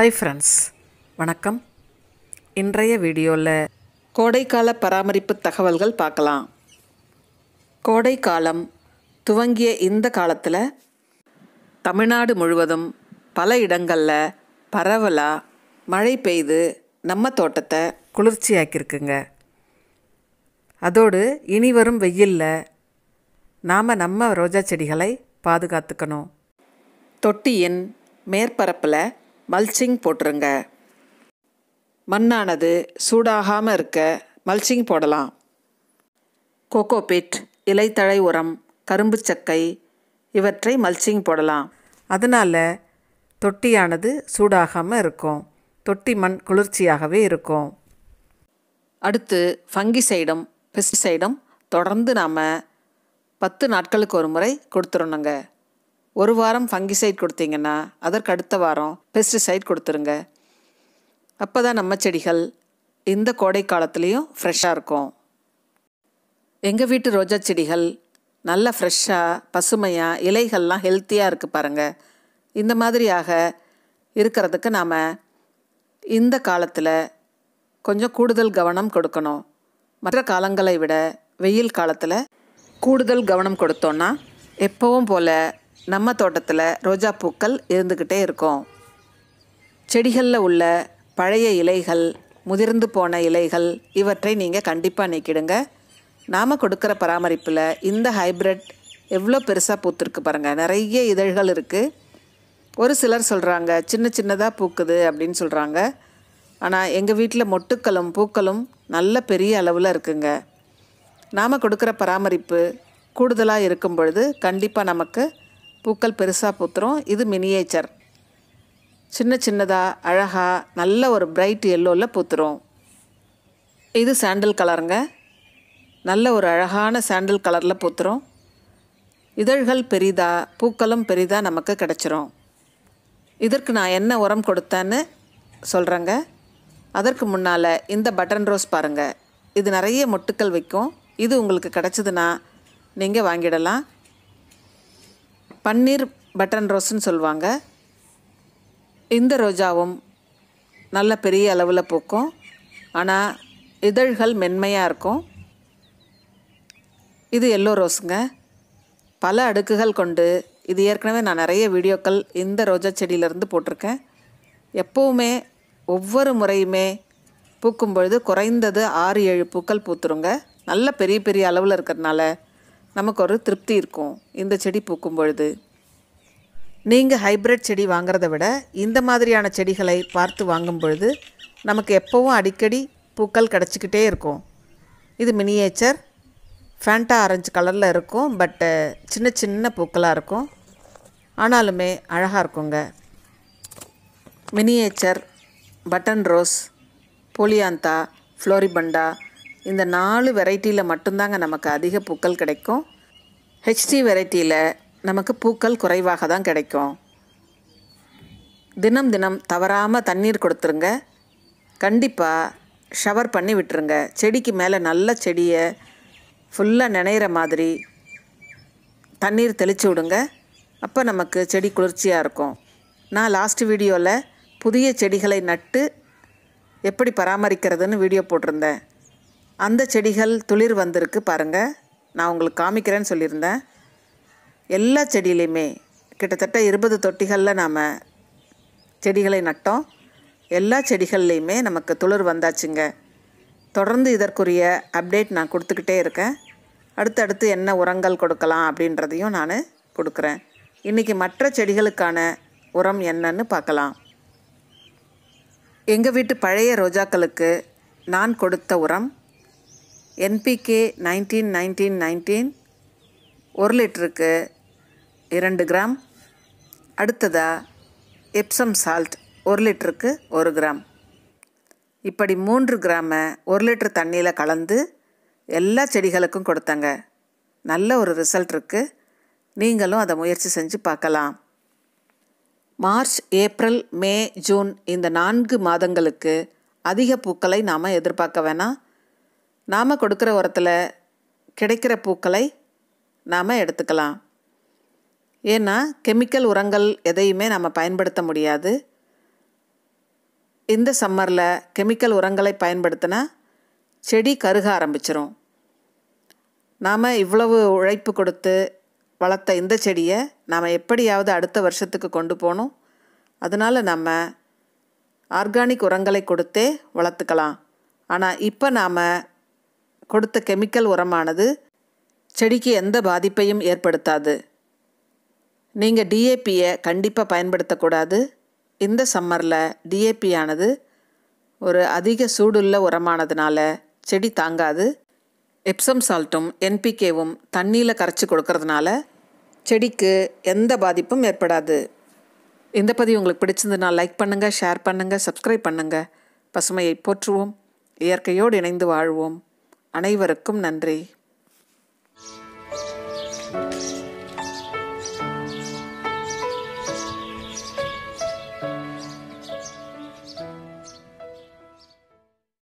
hi friends வணக்கம் இன்றைய வீடியோவில் கோடைக்கால பராமரிப்பு தகவல்கள் பார்க்கலாம் கோடைக்காலம் துவங்கிய இந்த காலத்தில் தமிழ்நாடு முழுவதும் பல இடங்களில் பரவலாக மழை பெய்து நம்ம தோட்டத்தை குளிர்ச்சியாக்கியிருக்குங்க அதோடு இனி வரும் வெயிலில் நாம் நம்ம ரோஜா செடிகளை பாதுகாத்துக்கணும் தொட்டியின் மேற்பரப்பில் மல்ச்சிங் போட்டுருங்க மண்ணானது சூடாகாமல் இருக்க மல்ச்சிங் போடலாம் கோகோபிட் இலைத்தழை உரம் கரும்பு சக்கை இவற்றை மல்ச்சிங் போடலாம் அதனால் தொட்டியானது சூடாகாமல் இருக்கும் தொட்டி மண் குளிர்ச்சியாகவே இருக்கும் அடுத்து ஃபங்கிசைடும் பெஸ்டிசைடும் தொடர்ந்து நாம் பத்து நாட்களுக்கு ஒரு முறை கொடுத்துடணுங்க ஒரு வாரம் ஃபங்கிசைட் கொடுத்தீங்கன்னா அதற்கு அடுத்த வாரம் பெஸ்டிசைட் கொடுத்துருங்க அப்போ தான் நம்ம செடிகள் இந்த கோடை காலத்துலேயும் ஃப்ரெஷ்ஷாக இருக்கும் எங்கள் வீட்டு ரோஜா செடிகள் நல்லா ஃப்ரெஷ்ஷாக பசுமையாக இலைகள்லாம் ஹெல்த்தியாக இருக்குது பாருங்கள் இந்த மாதிரியாக இருக்கிறதுக்கு நாம் இந்த காலத்தில் கொஞ்சம் கூடுதல் கவனம் கொடுக்கணும் மற்ற காலங்களை விட வெயில் காலத்தில் கூடுதல் கவனம் கொடுத்தோன்னா எப்போவும் போல் நம்ம தோட்டத்தில் ரோஜா பூக்கள் இருந்துக்கிட்டே இருக்கும் செடிகளில் உள்ள பழைய இலைகள் முதிர்ந்து போன இலைகள் இவற்றை நீங்கள் கண்டிப்பாக நீக்கிடுங்க நாம் கொடுக்குற பராமரிப்பில் இந்த ஹைப்ரிட் எவ்வளோ பெருசாக பூத்துருக்கு பாருங்கள் நிறைய இதழ்கள் இருக்குது ஒரு சிலர் சொல்கிறாங்க சின்ன சின்னதாக பூக்குது அப்படின்னு சொல்கிறாங்க ஆனால் எங்கள் வீட்டில் மொட்டுக்களும் பூக்களும் நல்ல பெரிய அளவில் இருக்குங்க நாம் கொடுக்குற பராமரிப்பு கூடுதலாக இருக்கும் பொழுது கண்டிப்பாக நமக்கு பூக்கள் பெருசாக பூத்துரும் இது மினியேச்சர் சின்ன சின்னதாக அழகாக நல்ல ஒரு பிரைட் எல்லோவில் பூத்துரும் இது சாண்டில் கலருங்க நல்ல ஒரு அழகான சாண்டில் கலரில் பூத்துரும் இதழ்கள் பெரிதாக பூக்களும் பெரிதாக நமக்கு கிடச்சிரும் இதற்கு நான் என்ன உரம் கொடுத்தேன்னு சொல்கிறேங்க அதற்கு முன்னால் இந்த பட்டன் ரோஸ் பாருங்கள் இது நிறைய மொட்டுக்கள் வைக்கும் இது உங்களுக்கு கிடச்சிதுன்னா நீங்கள் வாங்கிடலாம் பன்னீர் பட்டன் ரோஸ்ன்னு சொல்லுவாங்க இந்த ரோஜாவும் நல்ல பெரிய அளவில் பூக்கும் ஆனால் இதழ்கள் மென்மையாக இருக்கும் இது எல்லோ ரோஸுங்க பல அடுக்குகள் கொண்டு இது ஏற்கனவே நான் நிறைய வீடியோக்கள் இந்த ரோஜா செடியிலேருந்து போட்டிருக்கேன் எப்போவுமே ஒவ்வொரு முறையுமே பூக்கும் பொழுது குறைந்தது ஆறு ஏழு பூக்கள் பூத்துருங்க நல்ல பெரிய பெரிய அளவில் இருக்கிறதுனால நமக்கு ஒரு திருப்தி இருக்கும் இந்த செடி பூக்கும் பொழுது நீங்கள் ஹைப்ரிட் செடி வாங்குறத விட இந்த மாதிரியான செடிகளை பார்த்து வாங்கும் பொழுது நமக்கு எப்போவும் அடிக்கடி பூக்கள் கிடச்சிக்கிட்டே இருக்கும் இது மினியேச்சர் ஃபேண்டா ஆரஞ்சு கலரில் இருக்கும் பட்டு சின்ன சின்ன பூக்களாக இருக்கும் ஆனாலுமே அழகாக இருக்குங்க miniature button rose polyantha floribunda இந்த நாலு வெரைட்டியில் மட்டும்தாங்க நமக்கு அதிக பூக்கள் கிடைக்கும் ஹெச்டி வெரைட்டியில் நமக்கு பூக்கள் குறைவாக தான் கிடைக்கும் தினம் தினம் தவறாமல் தண்ணீர் கொடுத்துருங்க கண்டிப்பாக ஷவர் பண்ணி விட்டுருங்க செடிக்கு மேலே நல்ல செடியை ஃபுல்லாக நினைகிற மாதிரி தண்ணீர் தெளித்து விடுங்க அப்போ நமக்கு செடி குளிர்ச்சியாக இருக்கும் நான் லாஸ்ட் வீடியோவில் புதிய செடிகளை நட்டு எப்படி பராமரிக்கிறதுன்னு வீடியோ போட்டிருந்தேன் அந்த செடிகள் துளிர் வந்திருக்கு பாருங்கள் நான் உங்களுக்கு காமிக்கிறேன்னு சொல்லியிருந்தேன் எல்லா செடியிலையுமே கிட்டத்தட்ட இருபது தொட்டிகளில் நாம் செடிகளை நட்டோம் எல்லா செடிகள்லேயுமே நமக்கு துளிர் வந்தாச்சுங்க தொடர்ந்து இதற்குரிய அப்டேட் நான் கொடுத்துக்கிட்டே இருக்கேன் அடுத்தடுத்து என்ன உரங்கள் கொடுக்கலாம் அப்படின்றதையும் நான் கொடுக்குறேன் இன்றைக்கி மற்ற செடிகளுக்கான உரம் என்னன்னு பார்க்கலாம் எங்கள் வீட்டு பழைய ரோஜாக்களுக்கு நான் கொடுத்த உரம் என்பிகே நைன்டீன் நைன்டீன் நைன்டீன் ஒரு லிட்டருக்கு இரண்டு கிராம் அடுத்ததாக எப்சம் சால்ட் ஒரு லிட்டருக்கு ஒரு கிராம் இப்படி மூன்று கிராமை ஒரு லிட்டர் தண்ணியில் கலந்து எல்லா செடிகளுக்கும் கொடுத்தங்க நல்ல ஒரு ரிசல்ட் இருக்குது நீங்களும் அதை முயற்சி செஞ்சு பார்க்கலாம் மார்ச் ஏப்ரல் மே ஜூன் இந்த நான்கு மாதங்களுக்கு அதிக பூக்களை நாம் எதிர்பார்க்க வேணாம் நாம் கொடுக்குற உரத்தில் கிடைக்கிற பூக்களை நாம் எடுத்துக்கலாம் ஏன்னா கெமிக்கல் உரங்கள் எதையுமே நம்ம பயன்படுத்த முடியாது இந்த சம்மரில் கெமிக்கல் உரங்களை பயன்படுத்தினா செடி கருக ஆரம்பிச்சிரும் நாம் இவ்வளவு உழைப்பு கொடுத்து வளர்த்த இந்த செடியை நாம் எப்படியாவது அடுத்த வருஷத்துக்கு கொண்டு போகணும் அதனால் நம்ம ஆர்கானிக் உரங்களை கொடுத்தே வளர்த்துக்கலாம் ஆனால் இப்போ நாம் கொடுத்த கெமிக்கல் உரமானது செடிக்கு எந்த பாதிப்பையும் ஏற்படுத்தாது நீங்கள் டிஏபியை கண்டிப்பாக பயன்படுத்தக்கூடாது இந்த சம்மரில் டிஏபியானது ஒரு அதிக சூடுள்ள உரமானதுனால செடி தாங்காது எப்சம் சால்ட்டும் என்பிகேவும் தண்ணியில் கரைச்சி கொடுக்கறதுனால செடிக்கு எந்த பாதிப்பும் ஏற்படாது இந்த பதிவு உங்களுக்கு பிடிச்சிருந்துன்னா லைக் பண்ணுங்கள் ஷேர் பண்ணுங்கள் சப்ஸ்கிரைப் பண்ணுங்கள் பசுமையை போற்றுவோம் இயற்கையோடு இணைந்து வாழ்வோம் அனைவருக்கும் நன்றி